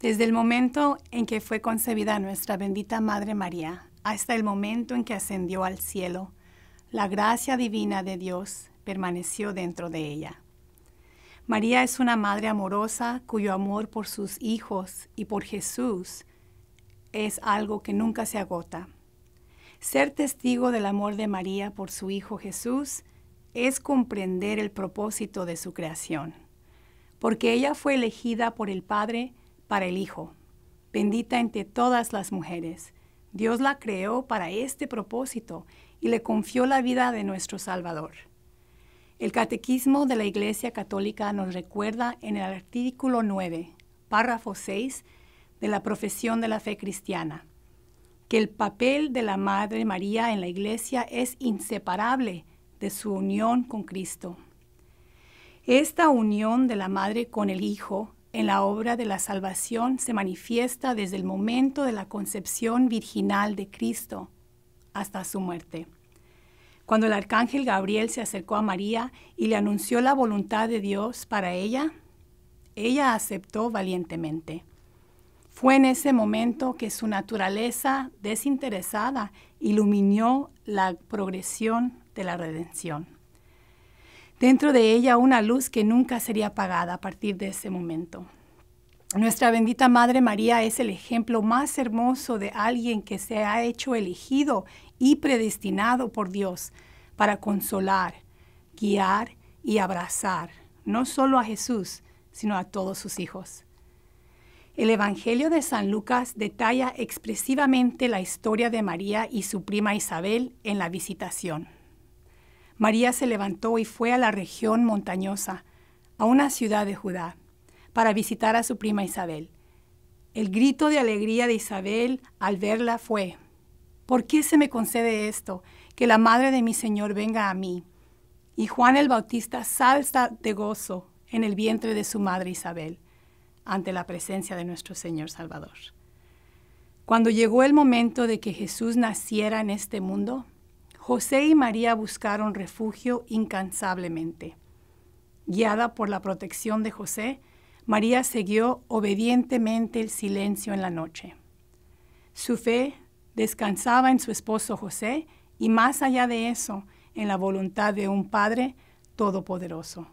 Desde el momento en que fue concebida nuestra bendita Madre María hasta el momento en que ascendió al cielo, la gracia divina de Dios permaneció dentro de ella. María es una madre amorosa cuyo amor por sus hijos y por Jesús es algo que nunca se agota. Ser testigo del amor de María por su Hijo Jesús es comprender el propósito de su creación, porque ella fue elegida por el Padre para el Hijo, bendita entre todas las mujeres. Dios la creó para este propósito y le confió la vida de nuestro Salvador. El Catequismo de la Iglesia Católica nos recuerda en el artículo 9, párrafo 6 de la Profesión de la Fe Cristiana, que el papel de la Madre María en la Iglesia es inseparable de su unión con Cristo. Esta unión de la Madre con el Hijo en la obra de la salvación se manifiesta desde el momento de la concepción virginal de Cristo hasta su muerte. Cuando el arcángel Gabriel se acercó a María y le anunció la voluntad de Dios para ella, ella aceptó valientemente. Fue en ese momento que su naturaleza desinteresada iluminó la progresión de la redención dentro de ella una luz que nunca sería apagada a partir de ese momento. Nuestra bendita Madre María es el ejemplo más hermoso de alguien que se ha hecho elegido y predestinado por Dios para consolar, guiar y abrazar no solo a Jesús, sino a todos sus hijos. El Evangelio de San Lucas detalla expresivamente la historia de María y su prima Isabel en la visitación. María se levantó y fue a la región montañosa, a una ciudad de Judá, para visitar a su prima Isabel. El grito de alegría de Isabel al verla fue, ¿por qué se me concede esto, que la madre de mi Señor venga a mí? Y Juan el Bautista salta de gozo en el vientre de su madre Isabel, ante la presencia de nuestro Señor Salvador. Cuando llegó el momento de que Jesús naciera en este mundo, José y María buscaron refugio incansablemente. Guiada por la protección de José, María siguió obedientemente el silencio en la noche. Su fe descansaba en su esposo José y más allá de eso, en la voluntad de un Padre todopoderoso.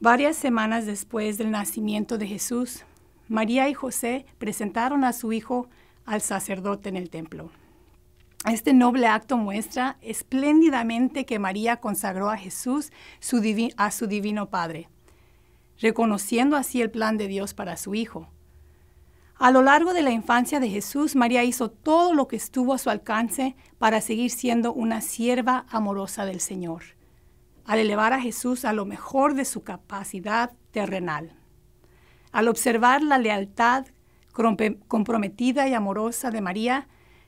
Varias semanas después del nacimiento de Jesús, María y José presentaron a su hijo al sacerdote en el templo. Este noble acto muestra espléndidamente que María consagró a Jesús a su divino Padre, reconociendo así el plan de Dios para su Hijo. A lo largo de la infancia de Jesús, María hizo todo lo que estuvo a su alcance para seguir siendo una sierva amorosa del Señor, al elevar a Jesús a lo mejor de su capacidad terrenal. Al observar la lealtad comprometida y amorosa de María,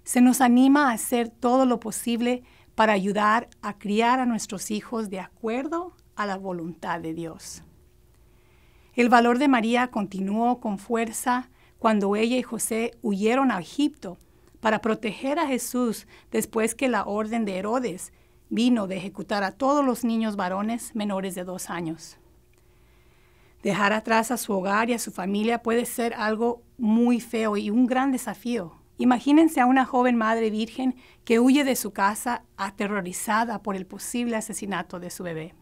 se nos anima a hacer todo lo posible para ayudar a criar a nuestros hijos de acuerdo a la voluntad de Dios. El valor de María continuó con fuerza cuando ella y José huyeron a Egipto para proteger a Jesús después que la orden de Herodes vino de ejecutar a todos los niños varones menores de dos años. Dejar atrás a su hogar y a su familia puede ser algo muy feo y un gran desafío Imagínense a una joven madre virgen que huye de su casa aterrorizada por el posible asesinato de su bebé.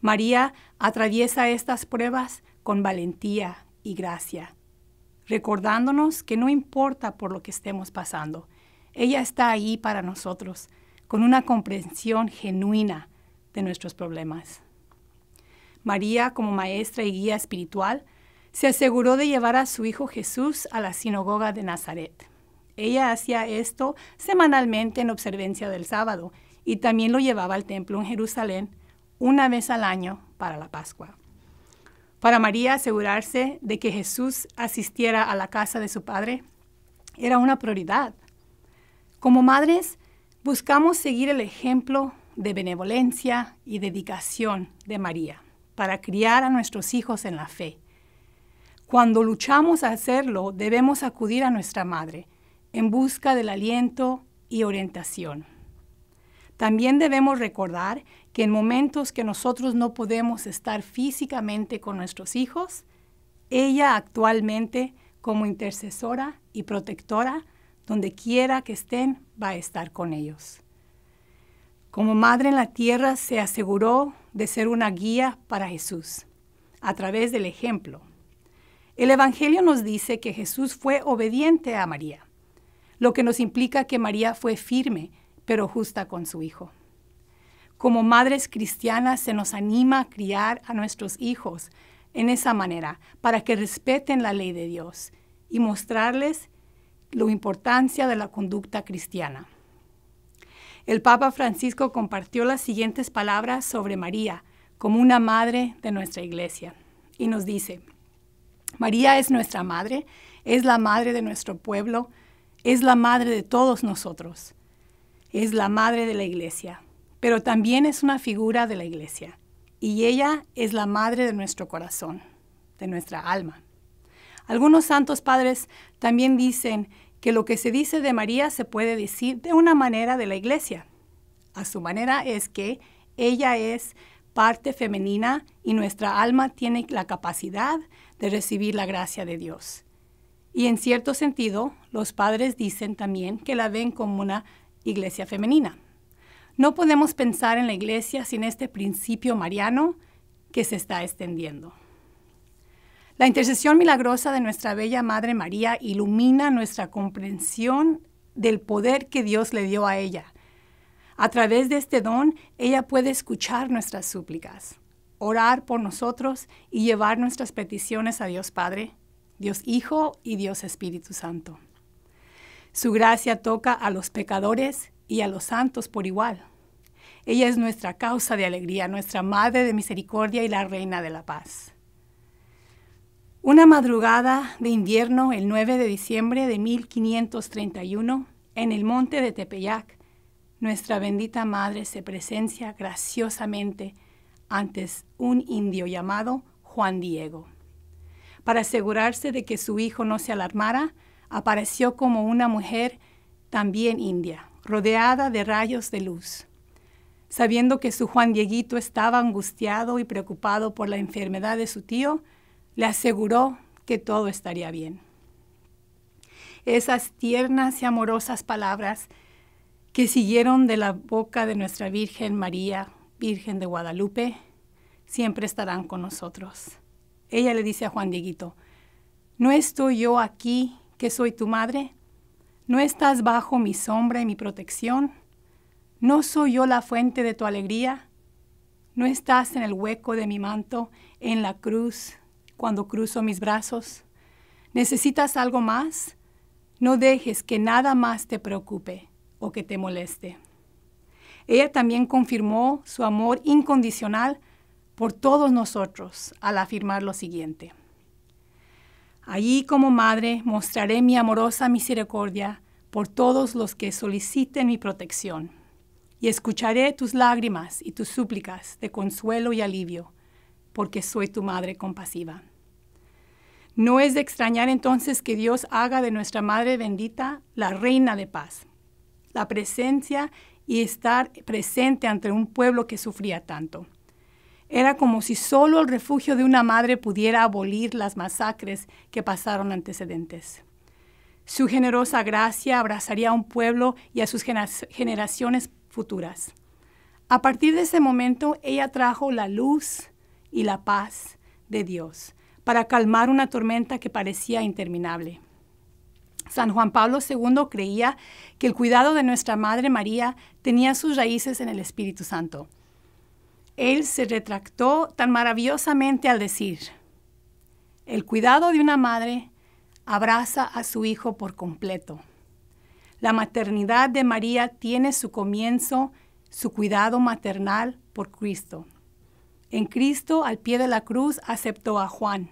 María atraviesa estas pruebas con valentía y gracia, recordándonos que no importa por lo que estemos pasando, ella está ahí para nosotros, con una comprensión genuina de nuestros problemas. María, como maestra y guía espiritual, se aseguró de llevar a su hijo Jesús a la sinagoga de Nazaret. Ella hacía esto semanalmente en observancia del sábado y también lo llevaba al templo en Jerusalén una vez al año para la Pascua. Para María asegurarse de que Jesús asistiera a la casa de su padre era una prioridad. Como madres, buscamos seguir el ejemplo de benevolencia y dedicación de María para criar a nuestros hijos en la fe. Cuando luchamos a hacerlo, debemos acudir a nuestra madre, en busca del aliento y orientación. También debemos recordar que en momentos que nosotros no podemos estar físicamente con nuestros hijos, ella actualmente como intercesora y protectora, donde quiera que estén, va a estar con ellos. Como madre en la tierra se aseguró de ser una guía para Jesús, a través del ejemplo. El Evangelio nos dice que Jesús fue obediente a María lo que nos implica que María fue firme, pero justa con su hijo. Como madres cristianas se nos anima a criar a nuestros hijos en esa manera, para que respeten la ley de Dios y mostrarles la importancia de la conducta cristiana. El Papa Francisco compartió las siguientes palabras sobre María como una madre de nuestra iglesia y nos dice, María es nuestra madre, es la madre de nuestro pueblo, es la madre de todos nosotros, es la madre de la iglesia, pero también es una figura de la iglesia y ella es la madre de nuestro corazón, de nuestra alma. Algunos santos padres también dicen que lo que se dice de María se puede decir de una manera de la iglesia. A su manera es que ella es parte femenina y nuestra alma tiene la capacidad de recibir la gracia de Dios. Y en cierto sentido, los padres dicen también que la ven como una iglesia femenina. No podemos pensar en la iglesia sin este principio mariano que se está extendiendo. La intercesión milagrosa de nuestra bella Madre María ilumina nuestra comprensión del poder que Dios le dio a ella. A través de este don, ella puede escuchar nuestras súplicas, orar por nosotros y llevar nuestras peticiones a Dios Padre Dios Hijo y Dios Espíritu Santo. Su gracia toca a los pecadores y a los santos por igual. Ella es nuestra causa de alegría, nuestra Madre de Misericordia y la Reina de la Paz. Una madrugada de invierno, el 9 de diciembre de 1531, en el monte de Tepeyac, nuestra bendita Madre se presencia graciosamente ante un indio llamado Juan Diego. Para asegurarse de que su hijo no se alarmara, apareció como una mujer también india, rodeada de rayos de luz. Sabiendo que su Juan Dieguito estaba angustiado y preocupado por la enfermedad de su tío, le aseguró que todo estaría bien. Esas tiernas y amorosas palabras que siguieron de la boca de nuestra Virgen María, Virgen de Guadalupe, siempre estarán con nosotros ella le dice a Juan Dieguito, ¿no estoy yo aquí que soy tu madre? ¿No estás bajo mi sombra y mi protección? ¿No soy yo la fuente de tu alegría? ¿No estás en el hueco de mi manto, en la cruz, cuando cruzo mis brazos? ¿Necesitas algo más? No dejes que nada más te preocupe o que te moleste. Ella también confirmó su amor incondicional por todos nosotros al afirmar lo siguiente. Allí como madre mostraré mi amorosa misericordia por todos los que soliciten mi protección, y escucharé tus lágrimas y tus súplicas de consuelo y alivio, porque soy tu madre compasiva. No es de extrañar entonces que Dios haga de nuestra Madre bendita la reina de paz, la presencia y estar presente ante un pueblo que sufría tanto. Era como si solo el refugio de una madre pudiera abolir las masacres que pasaron antecedentes. Su generosa gracia abrazaría a un pueblo y a sus generaciones futuras. A partir de ese momento, ella trajo la luz y la paz de Dios para calmar una tormenta que parecía interminable. San Juan Pablo II creía que el cuidado de nuestra Madre María tenía sus raíces en el Espíritu Santo él se retractó tan maravillosamente al decir, el cuidado de una madre abraza a su hijo por completo. La maternidad de María tiene su comienzo, su cuidado maternal por Cristo. En Cristo al pie de la cruz aceptó a Juan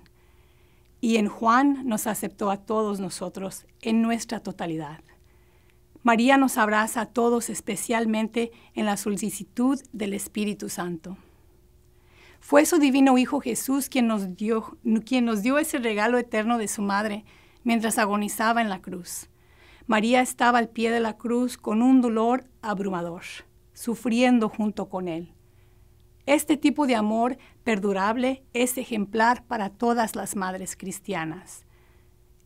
y en Juan nos aceptó a todos nosotros en nuestra totalidad. María nos abraza a todos especialmente en la solicitud del Espíritu Santo. Fue su divino Hijo Jesús quien nos dio, quien nos dio ese regalo eterno de su Madre mientras agonizaba en la cruz. María estaba al pie de la cruz con un dolor abrumador, sufriendo junto con él. Este tipo de amor perdurable es ejemplar para todas las madres cristianas.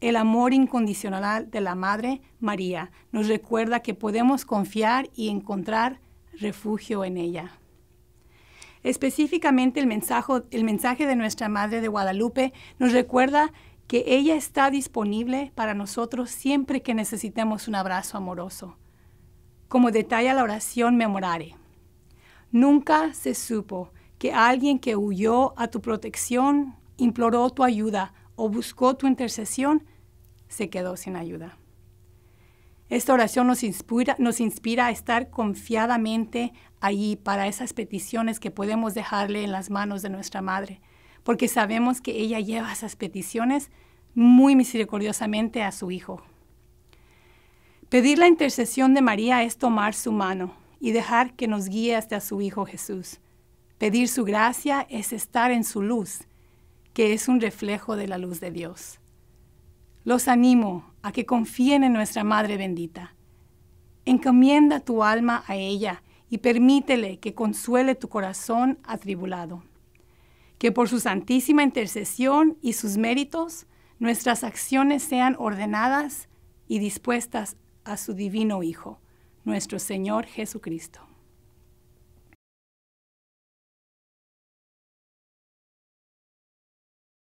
El amor incondicional de la Madre María nos recuerda que podemos confiar y encontrar refugio en ella. Específicamente el mensaje, de nuestra Madre de Guadalupe nos recuerda que ella está disponible para nosotros siempre que necesitemos un abrazo amoroso. Como detalla la oración memorare, nunca se supo que alguien que huyó a tu protección, imploró tu ayuda o buscó tu intercesión se quedó sin ayuda. Esta oración nos inspira, nos inspira a estar confiadamente allí para esas peticiones que podemos dejarle en las manos de nuestra Madre, porque sabemos que ella lleva esas peticiones muy misericordiosamente a su Hijo. Pedir la intercesión de María es tomar su mano y dejar que nos guíe hasta su Hijo Jesús. Pedir su gracia es estar en su luz, que es un reflejo de la luz de Dios los animo a que confíen en nuestra Madre bendita. Encomienda tu alma a ella y permítele que consuele tu corazón atribulado. Que por su santísima intercesión y sus méritos, nuestras acciones sean ordenadas y dispuestas a su divino Hijo, nuestro Señor Jesucristo.